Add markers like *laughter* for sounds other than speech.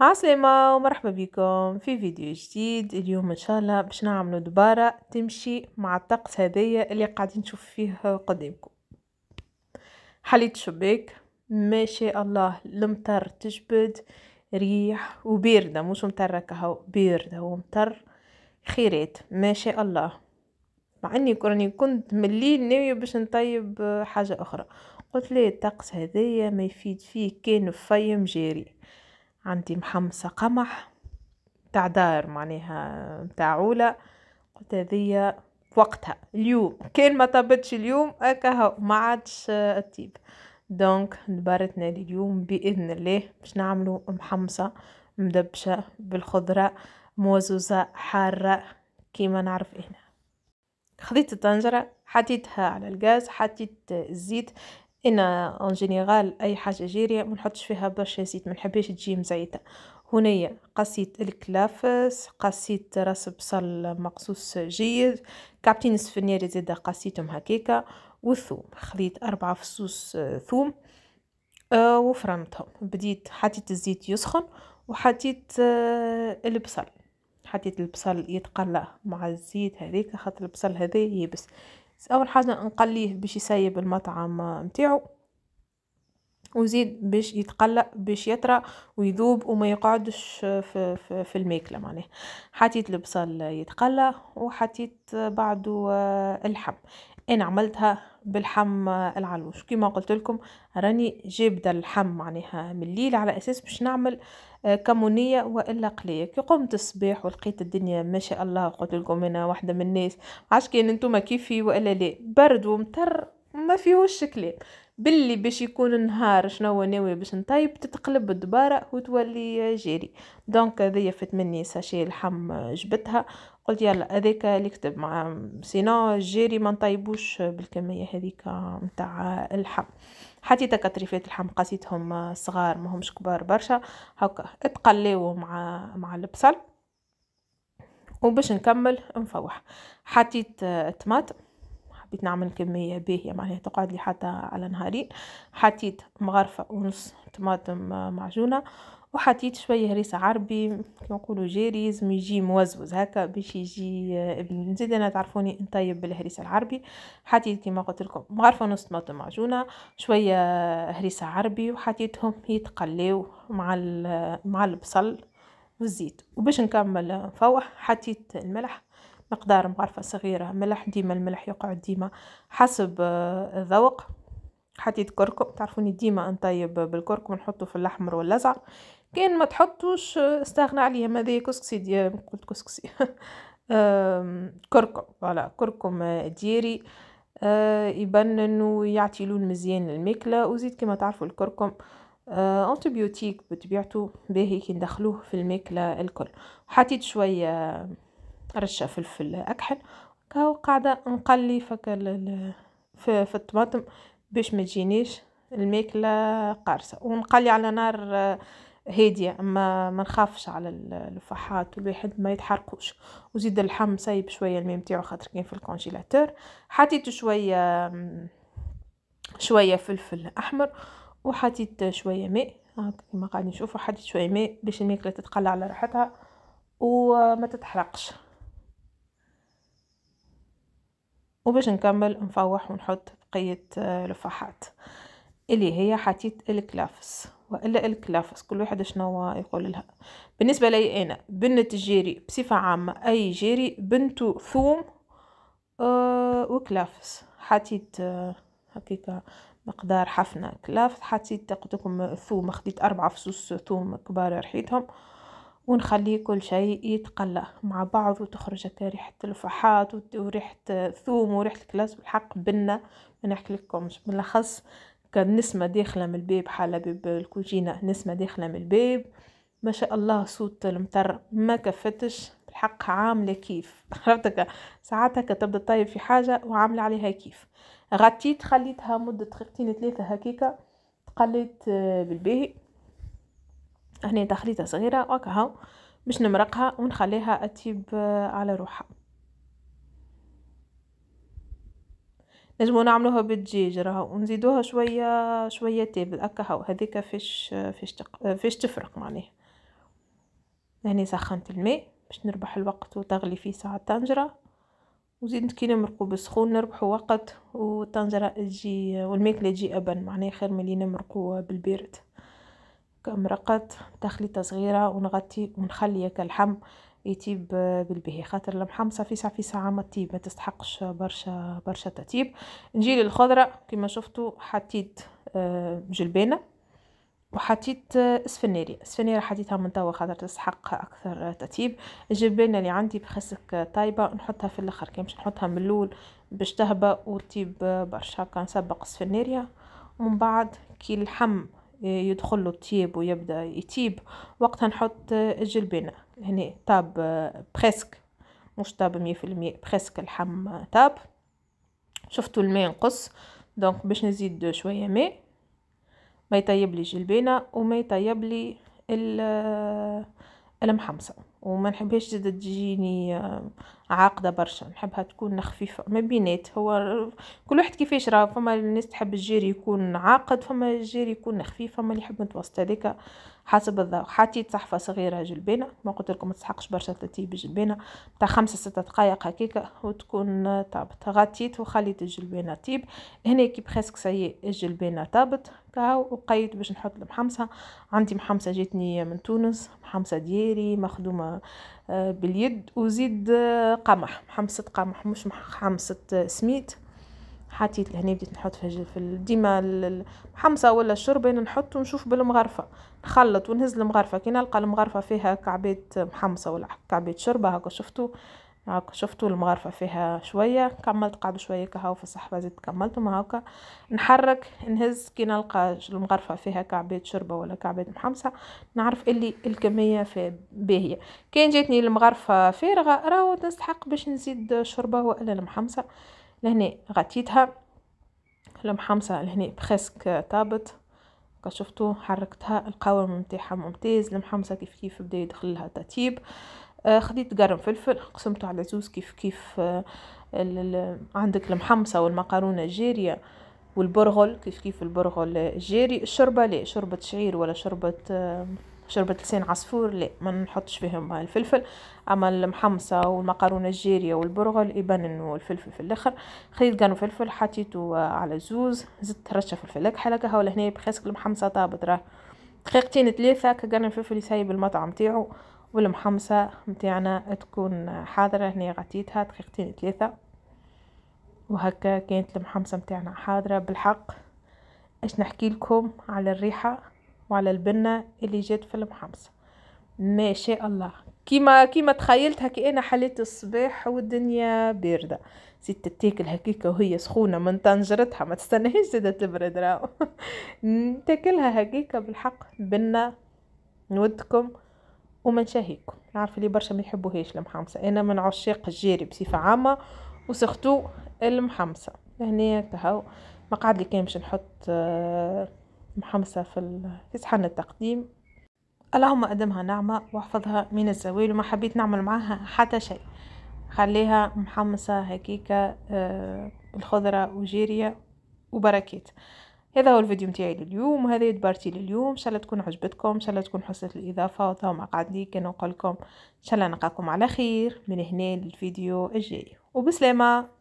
عسلامة ومرحبا بكم في فيديو جديد اليوم ان شاء الله باش نعملو دبارة تمشي مع الطقس هذايا اللي قاعدين نشوف فيه قدامكم حليت شباك ما شاء الله المطر تجبد ريح وباردة مش مطر كهو باردة ومطر خيرات ما شاء الله مع اني كراني كنت مليل ناوية باش نطيب حاجة اخرى قلت لي الطقس هذايا ما يفيد فيه كان فيم جاري عندي محمصة قمح تاع دار معناها متاع عولة قلت هذيا وقتها اليوم كان ما طابتش اليوم اكاها ما عادش اطيب آه، دونك دبرتنا اليوم باذن الله باش نعملو محمصه مدبشه بالخضره موزوزه حاره كيما نعرف هنا خديت الطنجره حطيتها على الغاز حطيت الزيت انا اون جينيرال اي حاجه جيريه ما نحطش فيها برشا زيت ما نحبش تجي مزيته هنايا قصيت الكلافس قصيت راس بصل مقصوص جيد كعبتين سفنيري زاده قصيتهم هكاكا والثوم خليت أربعة فصوص آه، ثوم آه، وفرمتهم بديت حطيت الزيت يسخن وحطيت آه، البصل حطيت البصل يتقلى مع الزيت هذيك خاطر البصل هذا يبس بس اول حاجه نقليه باش يسيب المطعم نتاعو وزيد باش يتقلى باش يطرى ويذوب وما يقعدش في, في, في الماكله معناه حطيت البصل يتقلى وحطيت بعده اللحم انا عملتها بالحم العلوش كما قلت لكم راني جابده اللحم معناها من الليل على اساس باش نعمل آه، كمونيه والا قليه كي قمت الصباح ولقيت الدنيا ما شاء الله قلت لكم انا واحده من الناس عاش كان انتم كيفي والا لا برد ومطر ما فيهوش كلام باللي باش يكون النهار شنو ناوي باش نطيب تتقلب الدبارة وتولي جاري دونك هذيا فات مني ساشي لحم جبتها قلت يلا هذيك اللي كتب مع سينو جيري ما نطيبوش بالكميه هذيك نتاع اللحم حطيت كتريفات اللحم قاسيتهم صغار ماهمش كبار برشا هكا اتقلاو مع مع البصل وباش نكمل نفوح حطيت طماطم حبيت نعمل كمية باهية معناها تقعد لي حتى على نهارين حطيت مغرفة ونص طماطم معجونة وحطيت شويه هريسه عربي كي نقولو جاري لازم يجي موزوز هكا باش يجي نزيد انا تعرفوني نطيب بالهريسه العربي حطيت كيما قلت لكم مغرفه ونص طماطم معجونه شويه هريسه عربي وحطيتهم يتقلاو مع مع البصل والزيت وباش نكمل نفوح حطيت الملح مقدار مغرفة صغيرة ملح ديما الملح يقعد ديما حسب آه، الذوق حطيت كركم تعرفوني ديما نطيب بالكركم نحطه في الاحمر والازرق كان ما تحطوش آه، استغنى عليه ماذا كسكسي دي قلت كسكسي *laughs* كركم فوالا كركم آه، ديري يبان انه يعطي لون مزيان للماكله وزيد كما تعرفوا الكركم انتبيوتيك بطبيعته باهي كي ندخلوه في الماكله الكل حطيت شويه رشة فلفل أكحل كاو قاعدة نقلي في, في الطماطم باش ما تجينيش الماكلة قارصة ونقلي على نار هادية اما ما نخافش على الفحات والواحد ما يتحرقوش وزيد اللحم سايب شوية الماء نتاعو خاطر كان في الكونجيلاتور حطيت شوية شوية فلفل احمر وحطيت شوية ماء كيما قاعدين نشوفو حطيت شوية ماء باش الماكلة تتقلى على راحتها وما تتحرقش وباش نكمل نفوح ونحط بقية آه، لفاحات اللي هي حتيت الكلافس والا الكلافس كل واحد شنو يقول لها بالنسبه لي انا بنت جيري بصفه عامه اي جيري بنتو ثوم آه، وكلافس حطيت آه هكيكا مقدار حفنه كلافس حطيت قلت لكم ثوم خديت اربعه فصوص ثوم كبار رحيتهم ونخلي كل شيء يتقلى مع بعض وتخرج ريحة الفحات وريحة الثوم وريحة الكلاس والحق بنا ما نحكيلكمش بالأخص كان نسمة داخلة من الباب حالة باب الكوجينة نسمة داخلة من الباب ما شاء الله صوت المطر ما كفتش بالحق عاملة كيف *laughs* عرفتك ساعات هكا تبدا طيب في حاجة وعاملة عليها كيف غطيت خليتها مدة دقيقتين ثلاثة هكيكة تقليت بالباهي هنا تخليطة صغيرة وكهو باش نمرقها ونخليها اتيب آه، على روحها نجمو نعملوها بالدجاج راهو ونزيدوها شويه شويه تابل هكا هاو هذيك فاش فاش تق... فاش تفرق معناها هنا سخنت الماء باش نربح الوقت وتغلي فيه ساعه الطنجره وزيد كي نمرقو بالسخون نربحو وقت والطنجره تجي والماكله تجي ابن معناها خير ملي نمرقو بالبارد مرقد تخليطه صغيره ونغطي ونخلي هكا اللحم يطيب بالبهي خاطر اللحم صافي صافي ساعه ما تطيب ما تستحقش برشا برشا تطيب نجي للخضره كما شفتوا حطيت آه، جلبانه وحطيت آه، اسفنيري اسفنيرة حطيتها من توا خاطر تستحق اكثر تطيب الجلبانه اللي عندي بخسك طايبه نحطها في الاخر كي مش نحطها من الاول باش تهبى وتطيب برشا كنسبق نسبق اسفنيريا ومن بعد كي اللحم يدخل له الطيب ويبدا يتيب وقتها نحط الجلبانه هنا طاب بريسك آه، مش طاب 100% بريسك اللحم طاب شفتوا الماء نقص دونك باش نزيد شويه ماء ما يطيب لي جلبانه وما يطيب لي آه، المحمصه وما نحبهاش زاد تجيني آه، عاقده برشا نحبها تكون خفيفه ما بينات هو كل واحد كيفاش راه فما الناس تحب الجير يكون عاقد فما الجير يكون خفيف فما اللي يحب متوسط هذيك حسب الذوق حطيت صحفه صغيره جلبانه ما قلت لكم ما تسحقش برشا تطيب الجلبانه تاع خمسة ستة دقائق هكاك وتكون طابت غطيت وخليت الجلبانه طيب هنا كي بريسك سي الجلبانه طابت كاو وقيت باش نحط المحمصه عندي محمصه جاتني من تونس محمصه دياري مخدومه باليد وزيد قمح محمصة قمح مش محمصة سميد حطيت لهنا بديت نحط في ديما المحمصه ولا الشوربه نحط ونشوف بالمغرفه نخلط ونهز المغرفه كي نلقى المغرفه فيها كعبات محمصه ولا كعبات شوربه هكا شفتوا هاكا شفتوا المغرفه فيها شويه كملت قعدوا شويه كهو في الصحفه زدت كملتهم هاكا نحرك نهز كي نلقى المغرفه فيها كعبات شربه ولا كعبات محمصه نعرف اللي الكميه في باهيه كان جاتني المغرفه فارغه راهو تستحق باش نزيد شربه ولا المحمصه لهنا غطيتها المحمصه لهنا بريسك طابت هكا شفتوا حركتها القوام نتاعها ممتاز المحمصه كيف كيف بدا يدخل لها تطيب آه، خديت قرن فلفل قسمته على زوز كيف كيف آه، عندك المحمصة والمقارونة الجارية والبرغل كيف كيف البرغل الجاري الشوربة لا شوربة شعير ولا شوربة آه، شوربة لسان عصفور لا ما نحطش فيهم الفلفل اما المحمصة والمقارونة الجارية والبرغل يبان انه الفلفل في الاخر خديت قرن فلفل حطيته على زوز زدت رشة فلفل هكا حلقة هاو لهنا بخاسك المحمصة طابت راه دقيقتين ثلاثة كقرن الفلفل يسايب المطعم تاعو والمحمصة متاعنا تكون حاضرة هنا غطيتها دقيقتين ثلاثة وهكا كانت المحمصة متاعنا حاضرة بالحق اش نحكي لكم على الريحة وعلى البنة اللي جات في المحمصة ما شاء الله كيما كيما تخيلت هكا انا حليت الصباح والدنيا بارده زيد تتاكل هكيك وهي سخونه من طنجرتها ما تستنهيش زاده تبرد راهو *laughs* تاكلها هكيك بالحق بنا نودكم وما نشهيكم نعرف اللي برشا ما يحبوهاش المحمصه انا من عشاق الجيري بصفه عامه وسختو المحمصه هنا ما قعد لي كان باش نحط آه، محمصه في في صحن التقديم اللهم أدمها نعمة واحفظها من الزوال وما حبيت نعمل معاها حتى شيء خليها محمصة هكيكة بالخضره آه، وجيرية وبركات هذا هو الفيديو متاعي لليوم وهذه البارتي لليوم ان شاء الله تكون عجبتكم ان شاء الله تكون حسنت الاضافه وتوما قاعدين كان كنقول لكم ان شاء الله نلقاكم على خير من هنا للفيديو الجاي وبسلامه